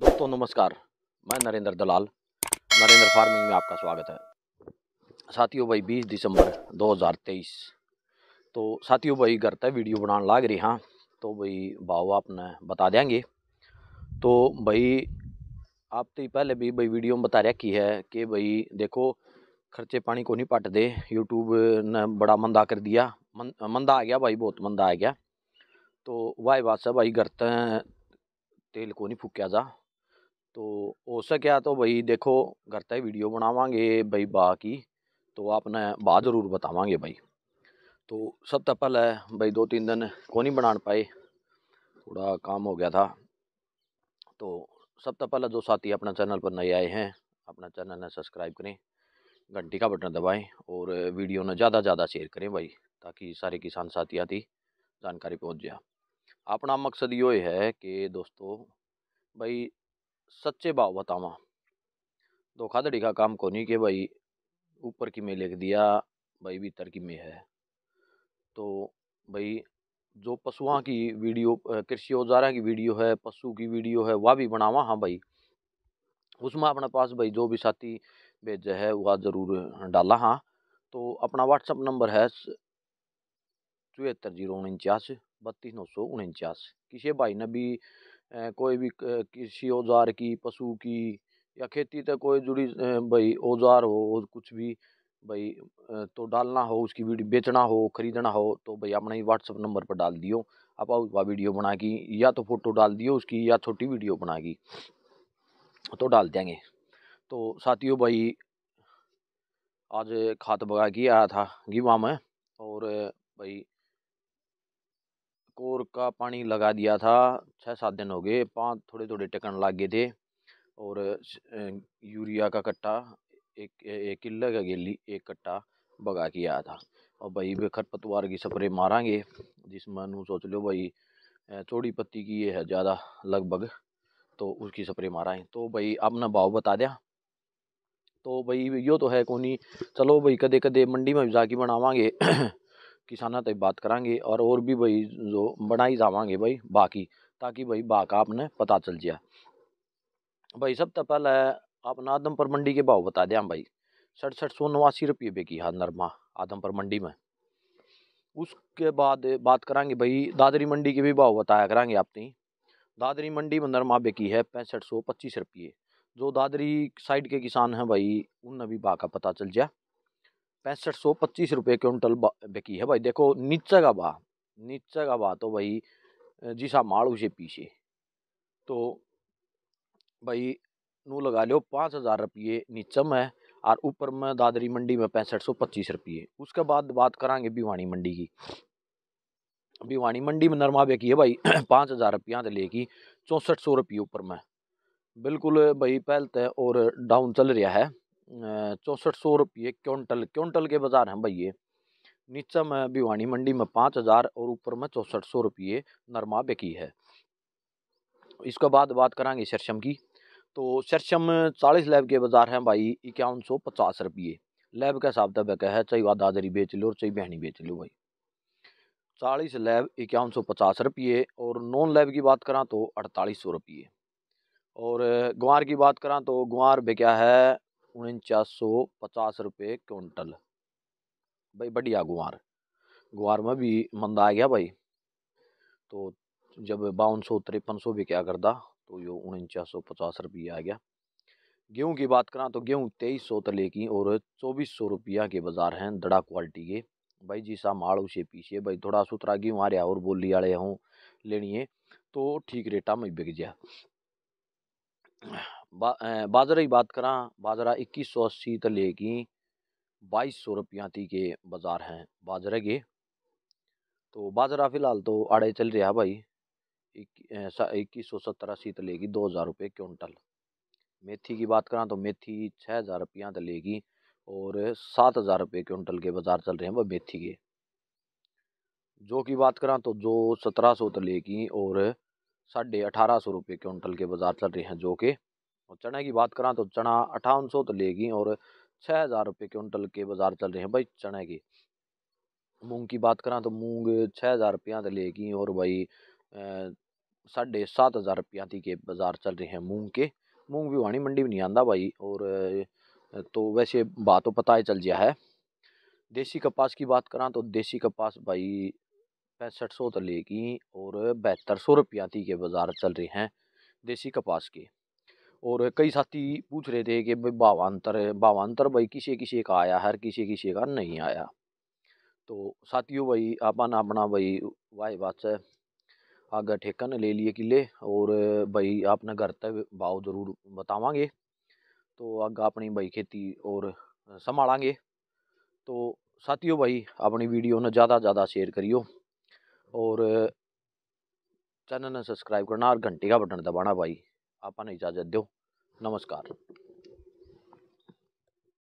दोस्तों नमस्कार मैं नरेंद्र दलाल नरेंद्र फार्मिंग में आपका स्वागत है साथियों भाई 20 दिसंबर 2023 तो साथियों भाई घर तक वीडियो बनाने लाग रही हाँ तो भाई भाव आपने बता देंगे तो भाई आप तो पहले भी भाई वीडियो में बता रहा की है कि भाई देखो खर्चे पानी को नहीं पट दे यूट्यूब ने बड़ा मंदा कर दिया मन, मंदा आ गया भाई बहुत मंदा आ गया तो वाह वाह भाई घर तेल को नहीं फूकया जा तो हो सकिया तो भाई देखो घर तक वीडियो बनावे भाई बा की तो आपने बा जरूर बतावे भाई तो सब तो पहले भाई दो तीन दिन को नहीं बना पाए थोड़ा काम हो गया था तो सब तो पहले जो साथी अपने चैनल पर नए आए हैं अपना चैनल ने सब्सक्राइब करें घंटी का बटन दबाएं और वीडियो ने ज़्यादा ज़्यादा शेयर करें भाई ताकि सारे किसान साथियों की जानकारी पहुँच जाए अपना मकसद यो है कि दोस्तों भाई सच्चे भाव बतावा धोखाधड़ी का काम को नहीं कि भाई ऊपर की में लिख दिया भाई भीतर की में है तो भाई जो पशुओं की वीडियो कृषि औजारा की वीडियो है पशु की वीडियो है वह भी बनावा हाँ भाई उसमें अपने पास भाई जो भी साथी भेज है वह ज़रूर डाला हाँ तो अपना व्हाट्सअप नंबर है चौहत्तर जीरो उनचास बत्तीस नौ सौ उनचास किसी भाई ने भी कोई भी किसी औजार की पशु की या खेती तक कोई जुड़ी भाई औजार हो और कुछ भी भाई तो डालना हो उसकी वीडियो बेचना हो खरीदना हो तो भाई अपना ही व्हाट्सअप नंबर पर डाल दियो आप वह वीडियो बना की या तो फोटो डाल दियो उसकी या छोटी वीडियो बना की तो डाल देंगे तो साथियों भाई आज खाद बगा के आया था गिवा में और भाई कोर का पानी लगा दिया था छः सात दिन हो गए पाँच थोड़े थोड़े टिकन लग गए थे और यूरिया का कट्टा एक एक किल्ला का गेली एक कट्टा बगा के आया था और भाई वे खरपतवार की स्प्रे मारेंगे जिसमें सोच लो भाई चौड़ी पत्ती की ये है ज़्यादा लगभग तो उसकी स्प्रे मारा है तो भाई अपना भाव बता दिया तो भाई यो तो है कोनी चलो भाई कदे कदे मंडी में जाके बनावांगे किसानों तक बात करेंगे और और भी भाई जो बनाई जावांगे भाई बाकी ताकि भाई बाक आपने पता चल जाए भाई सब तो पहले आपने आदमपुर मंडी के भाव बता दें भाई सड़सठ सौ नवासी रुपये बेकी है नरमा आदमपुर मंडी में उसके बाद बात करांगे भाई दादरी मंडी के भी भाव बताया करांगे आपने दादरी मंडी में नरमा बेकी है पैंसठ सौ पच्चीस रुपये जो दादरी साइड के किसान हैं भाई उन भी बा का पता चल जाए पैंसठ सौ पच्चीस रुपये क्विंटल बिकी है भाई देखो नीचा का बा नीचे का बा तो भाई जिसा माड़ उसे पीछे तो भाई नू लगा लो पाँच हज़ार रुपये नीचम है और ऊपर में दादरी मंडी में पैंसठ सौ पच्चीस रुपये उसके बाद बात करांगे भिवानी मंडी की भिवानी मंडी में नरमा बेकी है भाई पाँच हज़ार रुपया तो लेगी चौंसठ सौ रुपये ऊपर में बिल्कुल भाई पहलते और डाउन चल रहा है चौंसठ सौ रुपये क्योंटल क्योंटल के बाज़ार हैं भाई ये नीचा में भिवानी मंडी में पाँच हज़ार और ऊपर में चौंसठ सौ रुपये नरमा बेकी है इसके बाद बात करेंगे सरसम की तो सरसम चालीस लैब के बाज़ार हैं भाई इक्यावन सौ पचास रुपये लैब का हिसाब तब है चाहे वह दादरी बेच लो और चाहे बहनी बेच लो भाई चालीस लैब इक्यावन सौ पचास रुपये और नॉन लैब की बात करा तो अड़तालीस सौ रुपये और ग्वार की बात करा तो ग्वार बिका है उनचास सौ पचास रुपये क्विंटल भाई बढ़िया गुआर गुआर में भी मंदा आ गया भाई तो जब बावन सौ तिरपन सौ भी क्या करता तो यो उनचास सौ पचास रुपये आ गया गेहूं की बात करा तो गेहूं तेईस सौ तले की और चौबीस सौ रुपया के बाज़ार हैं दड़ा क्वालिटी के भाई जी सा माड़ उसे पीछे भाई थोड़ा सुथरा गेहूँ आ रहा और बोली रहे हूँ लेनी है तो ठीक रेटा में बिक गया बा बाजरे की बात करा बाजरा इक्कीस सौ अस्सी तो लेगी बाईस सौ रुपया ती के बाज़ार हैं बाजरे के तो बाजरा फ़िलहाल तो आड़े चल रहा भाई इक्कीस सौ सत्तर अस्सी तो लेगी दो हज़ार रुपये क्विंटल मेथी की बात करा तो मेथी छः हज़ार रुपया तो लेगी और सात हज़ार रुपये क्विंटल के बाज़ार चल रहे हैं वो मेथी के जो की बात करा तो जो सत्रह सौ तो लेगी और साढ़े अठारह सौ रुपये क्विंटल के बाज़ार चल रहे हैं जो के और चने की बात करा तो चना अठावन सौ तो लेगी और छः हज़ार रुपये क्विंटल के बाज़ार चल रहे हैं भाई चने की मूंग की बात करा तो मूंग छः हज़ार रुपया तो लेगी और भाई साढ़े सात हज़ार रुपया थी के बाज़ार चल रहे हैं मूंग के मूंग भी वाणी मंडी भी नहीं आंदा भाई और तो वैसे बात तो पता ही चल गया है देसी कपास की बात करा तो देसी कपास भाई पैंसठ सौ तो लेगी और बहत्तर सौ रुपया थी के बाज़ार चल रहे हैं देसी कपास के और कई साथी पूछ रहे थे कि भाई भावांतर है भावांतर भाई किसी किसे का आया हर किसी किसी का नहीं आया तो साथियों भाई अपन अपना भाई वाह बात है आगे ठेकन ले लिए किले और भाई आपने घर तक भाव जरूर बतावे तो अग अपनी भाई खेती और संभालेंगे तो साथियों भाई अपनी वीडियो ने ज़्यादा ज़्यादा शेयर करियो और चैनल ने सब्सक्राइब करना और घंटे का बटन दबाना भाई आपने इजाज़त दो नमस्कार